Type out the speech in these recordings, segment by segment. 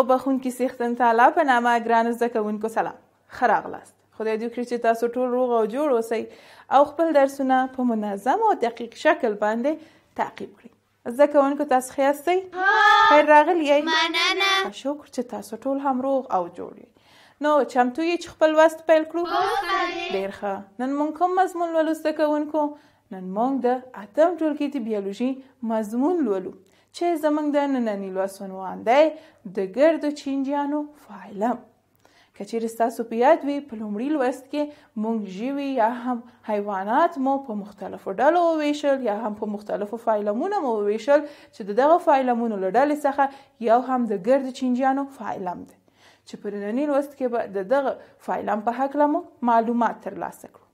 او بخونکي سیختن تعالی په نامه ګران زده کوونکو سلام ښه راغلاست خدای دې وکړي چې تاسو ټول روغ او جوړ اوسئ او خپل درسونه په منظم او دقیق شکل باندې تعقیب کړئ زده کوونکو تاسو ښه یاستئ خیر راغلی یئ مننه شکر چې تاسو ټول هم روغ او جوړ یئ نو چمتو یې چې خپل وست پیل کړو ډېر ښه نن موږ کوم مضمون لولو زده کوونکو نن موږ د اتم ټولګي د بیولوژي مضمون لولو چې زمونږ د نننی لوست عنوان دی د ګردو چینجیانو فایلم که چیرې ستاسو په یاد وي په لومړي لوست کې موږ ژوي یا هم حیوانات مو په مختلفو ډلو وویشل یا هم په مختلفو فایلمونو مو وویشل چې د دغه فایلمونو له ډلې څخه یو هم د ګرد چینجیانو فایلم دی چې په ننني لوست کې به د دغه فایلم په هکله مو معلومات ترلاسه کړو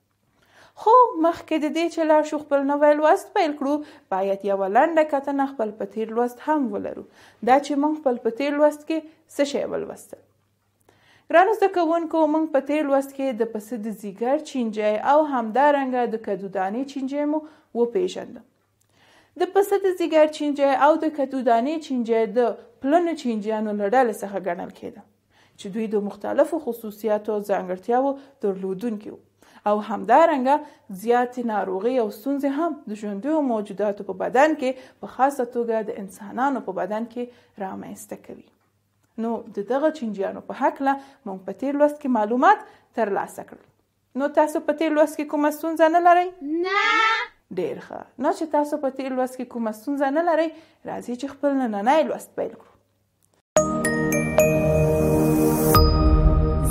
خو مخکې د دې چې لاړ شو خپل نوی لوست پیل کړو باید یوه لنډه کتنه خپل په تیر لوست هم ولرو دا چې موږ خپل په تیر لوست کې څه شی ولوستل ګرانو زده کوونکو موږ په تیر لوست کې د پسه د ځیګر چینجی او همدارنګه د کدودانې چینجی مو وپیژنده د پسه د ځیګر چینجی او د کدودانې چینجی د پلنو چینجیانو له ډلې څخه ګڼل کېده چې دوی د مختلفو خصوصیاتو او ځانګړتیاو درلودونکي وو او همدارنګه زیات ناروغي او ستونزې هم د ژوندیو موجوداتو په بدن کې په خاصه توګه د انسانانو په بدن کې رامنځته کوي نو د دغه چینجیانو په هکله مونږ په تیر لوست کې معلومات ترلاسه کړل نو تاسو په تیر لوست کې کومه ستونزه نه لرئ نه ډیر ښه نو چې تاسو په تیر لوست کې کومه ستونزه نه لرئ راځي چې خپل نننی لوست پیل کړو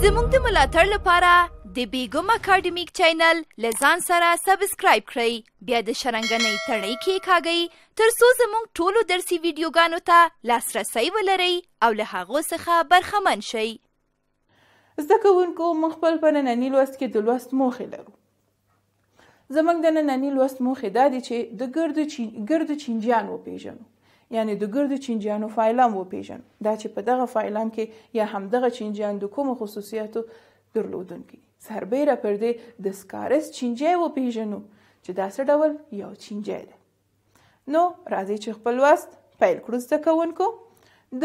زموږ د ملاتړ لپاره د بیګم اکیډمیک چینل لزان سره سبسکرایب کړئ بیا د شرنګنۍ تړۍ کې کاږئ تر څو زموږ ټولو درسي ویډیوګانو ته لاسرسی ولرئ او له هغو څخه برخمن شئ زده کوونکو موږ خپل په ننني لوست کې د لوست موخې لرو زموږ د ننني لوست موخې دا دي چې د ګردو چین ګردو چینجیان وپېژنو یعنی د ګردو چینجیانو فایلام وپېژنو دا چې په دغه فایلام کې یا همدغه چینجیان د کومو خصوصیاتو درلودونکي سربیره پر دې د سکارس چینجی وپیژنو چې دا څه ډول یو چینجی دی نو راځئ چې خپل لوست پیل کړو زده کوونکو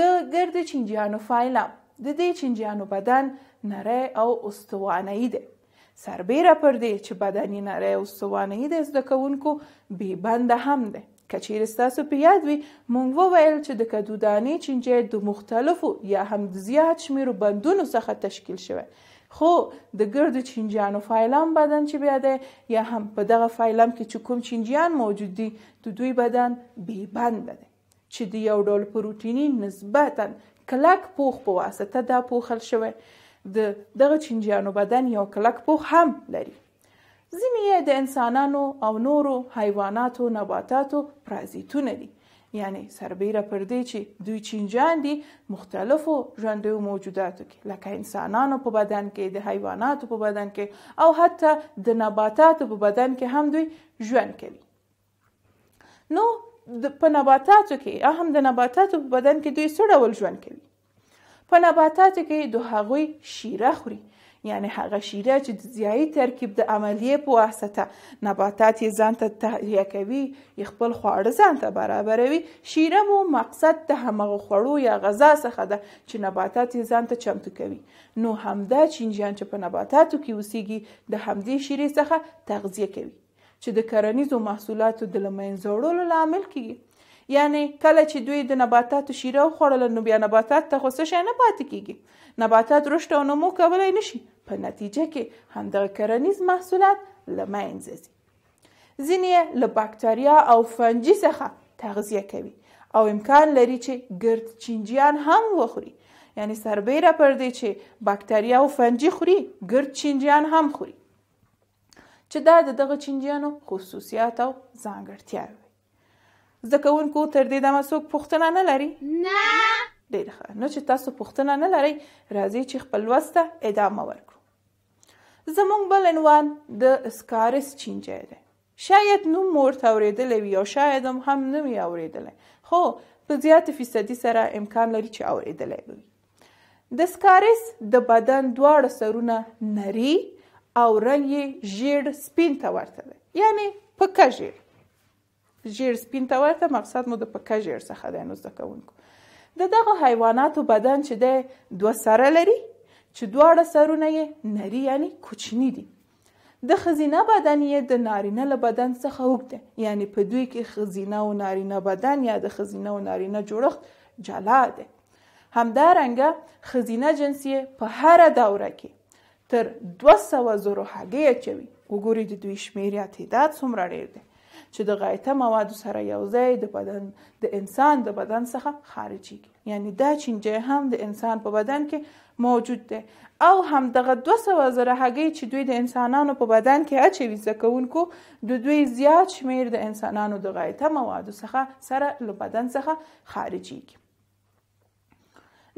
د ګرد چینجیانو فایله د دې چینجیانو بدن نری او استوانه دی سربیره پر دې چې بدن یې نری او استوانه دی زده کوونکو بې بنده هم دی که چیرې ستاسو په یاد وي موږ وویل چې د کدو دانې چینجی د مختلفو یا هم د زیات شمیرو بندونو څخه تشکیل شوی خو د ګردو چینجیانو فایلم بدن چې بیا دی یا هم په دغه فایلم کې چې کوم چینجیان موجود دي د دوی بدن بې بنده دی چې د یو ډول پروتیني نسبتا کلک پوخ په واسطه دا پوخل شوی د دغه چینجیانو بدن یو کلک پوخ هم لري ځینې یې د انسانانو او نورو حیواناتو نباتاتو پرازیتونه دي یعنی سربیره پر دې چې دوی چینجان دي مختلفو ژوندیو موجوداتو کې لکه انسانانو په بدن کې د حیواناتو په بدن کې او حتی د نباتاتو په بدن کې هم دوی ژوند کوي نو په نباتاتو کې هم د نباتاتو په بدن کې دوی څه ډول ژوند کوي په نباتاتو کې دوی هغوی شیره خوري یعنی هغه شیره چې د غذایي ترکیب د عملیې په واسطه نباتات یې ځان ته تهیه کوي خپل خواړه ځان ته برابروي شیره مو مقصد د همغه خوړو یا غذا څخه ده چې نباتات یې ځان ته چمتو کوي نو همدا چینجیان چې په نباتاتو کې اوسیږي د همدې شیرې څخه تغذیه کوي چې د کرنیزو محصولاتو د له منځه وړلو لامل کیږي یعنی کله چې دوی د نباتاتو شیره وخوړل نو بیا نباتات ته خو څه نه پاتې کیږي نباتات رشد او نمو کولی نشي په نتیجه کې همدغه کرنیز محصولات له منځه ځي ځینې له باکتریا او فنجي څخه تغذیه کوي او امکان لري چې ګرد چینجیان هم وخوري یعنی سربیره پر دې چې باکتریا او فنجي خوري ګرد چینجیان هم خوري چې دا د دغه چینجیانو خصوصیات او ځانګړتیاوې زده کوونکو تر دې دمه څوک پوښتنه نه لري نه ډېر ښه نو چې تاسو پوښتنه نه لرئ راځئ چې خپل لوست ته ادامه ورکړو زموږ بل عنوان د اسکارس چینجی دی شاید نوم مور اوریدلی وي او شاید هم هم نه وي اوریدلی خو په زیات فیصدي سره امکان لري چې اوریدلی وي د سکارس د بدن دواړه سرونه نری او رنګ یې ژیړ سپین ته ورته دی یعنی پکه ژیړ ژیړ سپین ته ورته مقصد مو د پکه ژیړ څخه دی نو زده کوونکو د دغه حیواناتو بدن چې دی دوه سره لري چې دواړه سرونه یې نري یعنی کوچني دي د ښځینه بدن یې د نارینه له بدن څخه اوږد دی یعنی په دوی کې ښځینه او نارینه بدن یا د ښځینه او نارینه جوړښت جلا دی همدارنګه ښځینه جنس یې په هره دوره کې تر دوه سوه زرو هګۍ اچوي وګورئ د دوی شمېر یا تعداد څومره ډېر دی چې د غایطه موادو سره یو ځای د بدن د انسان د بدن څخه خارجيږي یعنی دا چینجه هم د انسان په بدن کې موجود دی او هم دغه 200 زره هګۍ چې دوی د انسانانو په بدن کې اچوي ځکهونکو د دوی زیات شمیر د انسانانو د غایطه موادو څخه سره له بدن څخه خارجيږي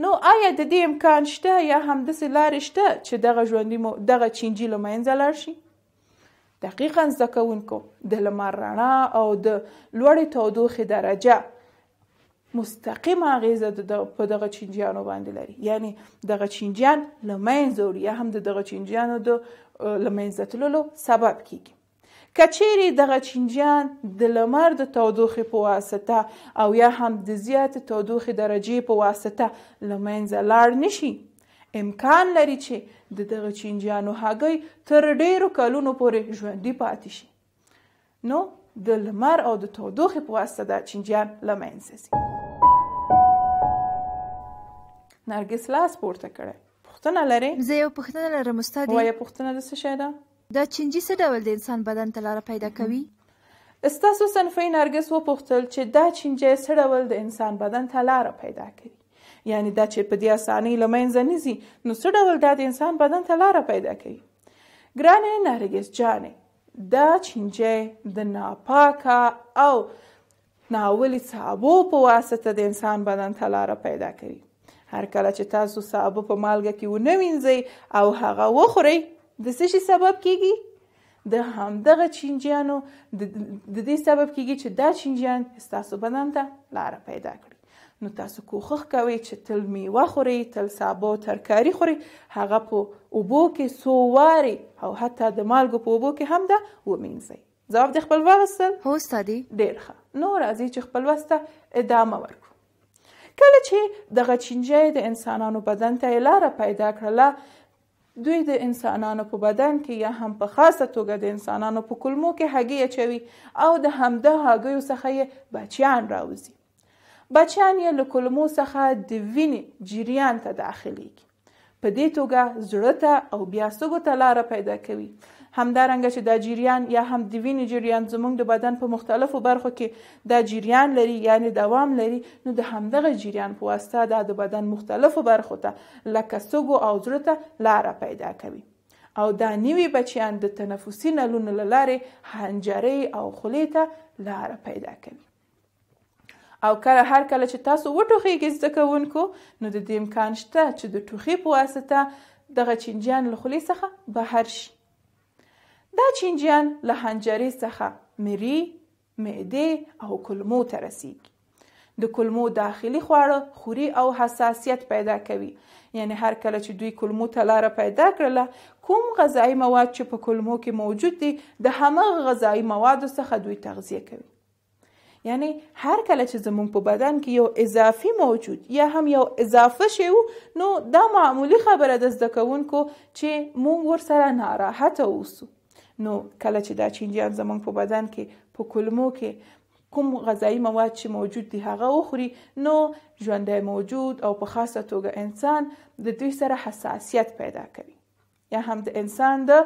نو آیا د دې امکان شته یا هم د سلارشته چې دغه ژوندۍ دغه چینجی لمینځل شي دقیقا زده کوونکو د لمر رڼا او د لوړې تودوخې درجه مستقیمه اغیزه په دغه چینجیانو باندې لري یعنی دغه چینجیان لمنځ وړي یا هم د دغه چینجیانو د لمنځه تللو سبب کیږي کچېری دغه چینجیان د لمر د تودوخې په واسطه او یا هم د زیات تودوخې درجې په واسطه لمنځه لاړ نشي امکان لري چې د دغه چینجیانو هګۍ تر ډیرو کلونو پورې ژوندي پاتې شي نو د لمر او د تودوخې په واسطه دا چینجیان له منځه ځي نرګس لاس پورته کړی پوښتنه لرې زه یو پوښتنه لرم استاد وایه پوښتنه د څه شی ده دا چینجی څه ډول د انسان بدن ته لاره پیدا کوي استاسو صنفي نرګس وپوښتل چې دا چینجی څه ډول د انسان بدن ته لاره پیدا کوي یعنی دا چې په دې اسانۍ له منځه نه ځي نو څه ډول دا د انسان بدن ته لاره پیدا کوي ګرانې نرګس جانې دا چینجی د ناپاکه او ناولې سابو په واسطه د انسان بدن ته لاره پیدا کوي هر کله چې تاسو سابه په مالګه کې ونه وینځئ او هغه وخورئ د څه شي سبب کیږي د همدغه چینجیانو د دې سبب کیږي چې دا چینجیان ستاسو بدن ته لاره پیدا کړي نو تاسو کوښښ کوئ چې تل میوه خورئ تل سابه او ترکاري خورئ هغه په اوبو کې څو وارې او حتی د مالګو په اوبو کې هم ده ومینځئ ځواب د خپل واغستل هو ستادي ډېر ښه نو راځي چې خپل وسته ادامه ورکړو کله چې دغه چینجی د انسانانو بدن ته لاره پیدا کړله دوی د انسانانو په بدن کې یا هم په خاصه توګه د انسانانو په کولمو کې هګۍ اچوي او د همده هګیو څخه یې بچیان راوځي بچیان یې له کولمو څخه د وینې جریان ته داخلیږي په دې توګه زړه ته او بیا سږو ته لاره پیدا کوي همدارنګه چې دا جریان یا هم د وینې جریان زموږ د بدن په مختلفو برخو کې دا جریان لري یعنی دوام لري نو د همدغه جریان په واسطه دا د بدن مختلفو برخو ته لکه سږو او زړه ته لاره پیدا کوي او دا نوي بچیان د تنفسي نلونو له لارې هنجرې او خولې ته لاره پیدا کوي او کله هر کله چې تاسو وټوخیږئ زده کوونکو نو د دې امکان شته چې د ټوخي په واسطه دغه چینجیان له خولې څخه بهر شي دا چینجیان له حنجرې څخه مري معدې او کولمو ته رسیږي د کولمو داخلي خواړه خوري او حساسیت پیدا کوي یعنی هر کله چې دوی کولمو ته لاره پیدا کړله کوم غذایی مواد چې په کولمو کې موجود دي د همغه غذایی موادو څخه دوی تغذیه کوي یعنی هر کله چې زمونږ په بدن کې یو اضافي موجود یا هم یو اضافه شی نو دا معمولی خبره ده زده کوونکو چې مونږ ورسره ناراحته اوسو نو کله چې دا چینجیان زمونږ په بدن کې په کلمو کې کوم غذایی مواد چې موجود دي هغه وخوري نو ژوندی موجود او په خاصه توګه انسان د دوی سره حساسیت پیدا کوي یا هم د انسان د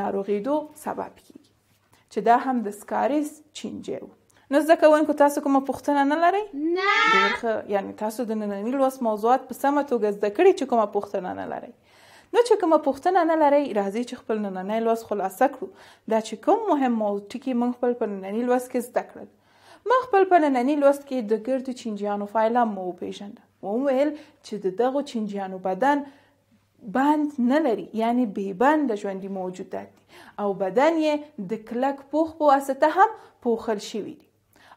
ناروغیدو سبب کیږي چې دا هم د سکاریس چینجی و نه زده کوونکو تاسو کومه پوښتنه نه لرئ نه یعنی تاسو د ننني لوست موضوعات په سمه توګه زده کړئ چې کومه پوښتنه نه لرئ نو چې کومه پوښتنه نه لرئ راځي چې خپل نننی لوست خلاصه کړو دا چې کوم مهم موضوع ټکي موږ خپل په ننني لوست کې زده کړل ما خپل په ننني لوست کې د ګردو چینجیانو فایلم مو وپېژنده وویل چې د دغو چینجیانو بدن بند نه لري یعنی بې بند ژوندي موجودات دي او بدن یې د کلک پوښ په واسطه هم پوښل شوی دی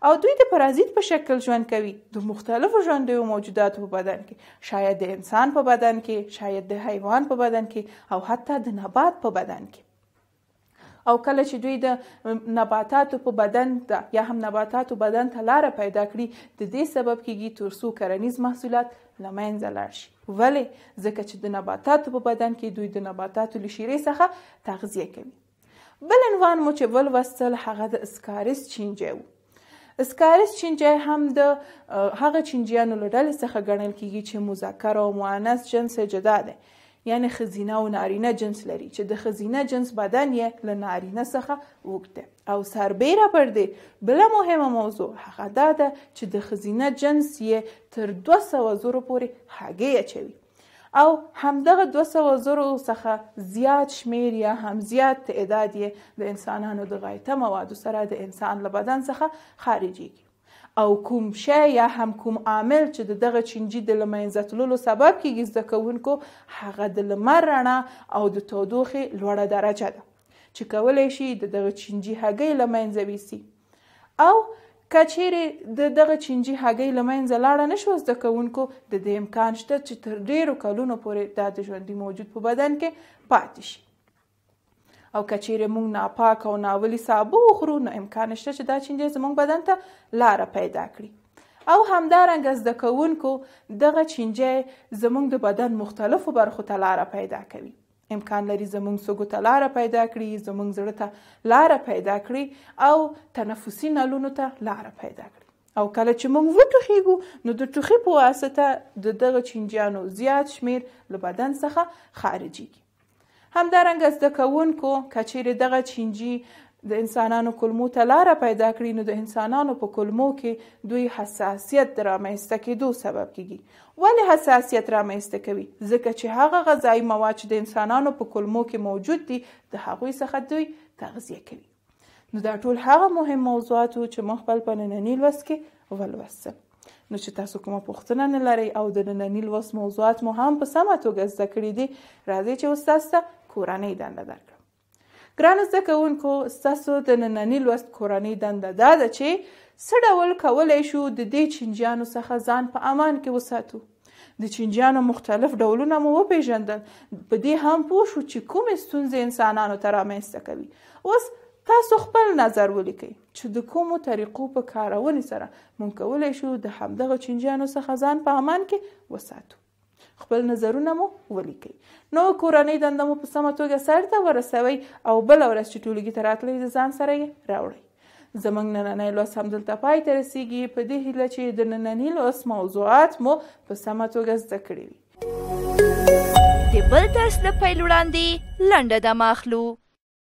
او دوی د پرازیت په شکل ژوند کوي د مختلفو ژوندیو موجوداتو په بدن کې شاید د انسان په بدن کې شاید د حیوان په بدن کې او حتی د نبات په بدن کې او کله چې دوی د نباتاتو په بدن ته یا هم نباتاتو بدن ته لاره پیدا کړي د دې سبب کېږي ترڅو کرنیز محصولات له منځه لاړ شي ولې ځکه چې د نباتاتو په بدن کې دوی د نباتاتو له شیرې څخه تغذیه کوي بل عنوان مو چې ولوستل هغه د اسکاریس چینجی و سکارس چینجی هم د هغه چینجیانو له ډلې څخه ګڼل کیږي چې مذکر او مؤنث جنس جدا دی یعنی خزینه او نارینه جنس لري چې د خزینه جنس بدن یې له نارینه څخه وګت دی او سربیره پر دې بل مهمه موضوع هغه ده چې د خزینه جنس یې تر 200 زره پورې هګۍ اچوي او همدغه 200 زرو څخه زیات شمیر یا هم زیات تعداد یې د انسانانو د غایطه موادو سره د انسان له بدن څخه خارجيږي او کوم شی یا هم کوم عامل چې د دغه چنجي د لمینځه تللو سبب کیږي زده کوونکو هغه د لمر رڼا او د تودوخې لوړه درجه ده چې کولی شي د دغه چنجي هګۍ لمینځه ویسي او کچېرې د دغه چینجي هګۍ لمنځه لاړه نشو زده کوونکو د دې امکان شته چې تر ډیرو کلونو پورې دا د ژوندي موجود په بدن کې پاتې شي او کچېرې موږ ناپاک او ناولي سابه وخورو نو امکان شته چې دا چینجي زموږ بدن ته لاره پیدا کړي او همدارنګه زده کوونکو دغه چینجی زموږ د بدن مختلفو برخو ته لاره پیدا کوي امکان لري زموږ سږو ته لاره پیدا کړي زموږ زړه ته لاره پیدا کړي او تنفسي نلونو ته لاره پیدا کړي او کله چې موږ وټوخیږو نو د ټوخي په واسطه د دغه چینجیانو زیات شمیر له بدن څخه خارجيږي همدارنګه زده کوونکو کچیر دغه چینجي د انسانانو کلمو ته لاره پیدا کړي نو د انسانانو په کلمو کې دوی حساسیت د رامنځته کېدو سبب کیږي ولې حساسیت رامنځته کوي ځکه چې هغه غذایي مواد چې د انسانانو په کلمو کې موجود دي د هغوی څخه دوی تغذیه کوي نو دا ټول هغه مهم موضوعات چې موږ خپل په ننني لوست کې ولوستل نو چې تاسو کومه پوښتنه نه لرئ او د ننني لوست موضوعات مو هم په سمه توګه زده کړي دي راځئ چې اوس تاسو ته کورنۍ دنده درکړم ګران زده کوونکو ستاسو د نننی لوست کورنۍ دنده دا ده چې څه ډول کولی شو د دې چینجیانو څخه ځان په امان کې وساتو د چینجیانو مختلف ډولونه مو وپیژندل په دې هم پوه شو چې کومې ستونزې انسانانو ته رامنځته کوي اوس تاسو خپل نظر ولیکئ چې د کومو طریقو په کارونې سره مونږ کولی شو د همدغه چینجیانو څخه ځان په امان کې وساتو خپل نظرونه مو ولیکئ نو کورنۍ دنده مو په سمه توګه سرته ورسوئ او بله ورځ چې ټولګي ته راتلئ د ځان سره یې راوړئ زموږ نننی لوست همدلته پای ته رسیږي په دې هیله چې د ننني لوست موضوعات مو په سمه توګه زده کړي وي د بل درس د پیل وړاندې لنډه دمه اخلو